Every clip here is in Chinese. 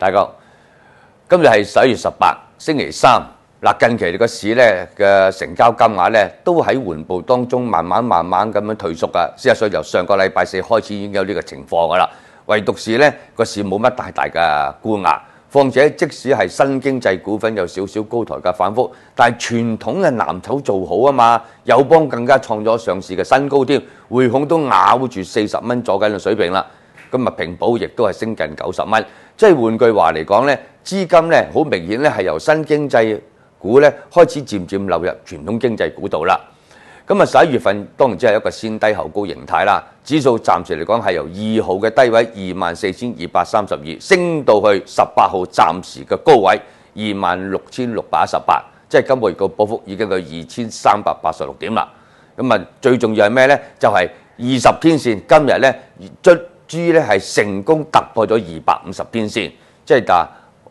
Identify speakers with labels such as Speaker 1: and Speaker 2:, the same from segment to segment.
Speaker 1: 大個，今日係十一月十八，星期三。嗱，近期個市咧嘅成交金額咧都喺緩步當中，慢慢慢慢咁樣退縮啊。實上，由上個禮拜四開始已經有呢個情況噶啦。唯獨是咧個市冇乜大大嘅沽壓，況且即使係新經濟股份有少少高台嘅反覆，但係傳統嘅藍籌做好啊嘛。友邦更加創咗上市嘅新高點，匯控都咬住四十蚊左緊嘅水平啦。咁啊，平保亦都係升近九十蚊，即係換句話嚟講咧，資金咧好明顯咧係由新經濟股咧開始漸漸流入傳統經濟股度啦。咁啊，十一月份當然只係一個先低後高形態啦。指數暫時嚟講係由二號嘅低位二萬四千二百三十二升到去十八號暫時嘅高位二萬六千六百一十八，即係今個月個波幅已經去二千三百八十六點啦。咁啊，最重要係咩呢？就係二十天線今日咧豬咧係成功突破咗二百五十天線，即係啊，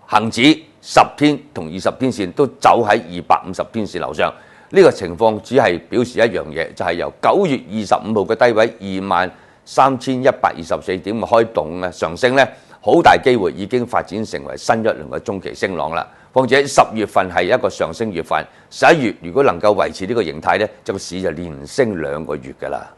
Speaker 1: 恆指十天同二十天線都走喺二百五十天線樓上。呢個情況只係表示一樣嘢，就係由九月二十五號嘅低位二萬三千一百二十四點開動上升咧，好大機會已經發展成為新一輪嘅中期升浪啦。況且十月份係一個上升月份，十一月如果能夠維持呢個形態咧，個市就連升兩個月㗎啦。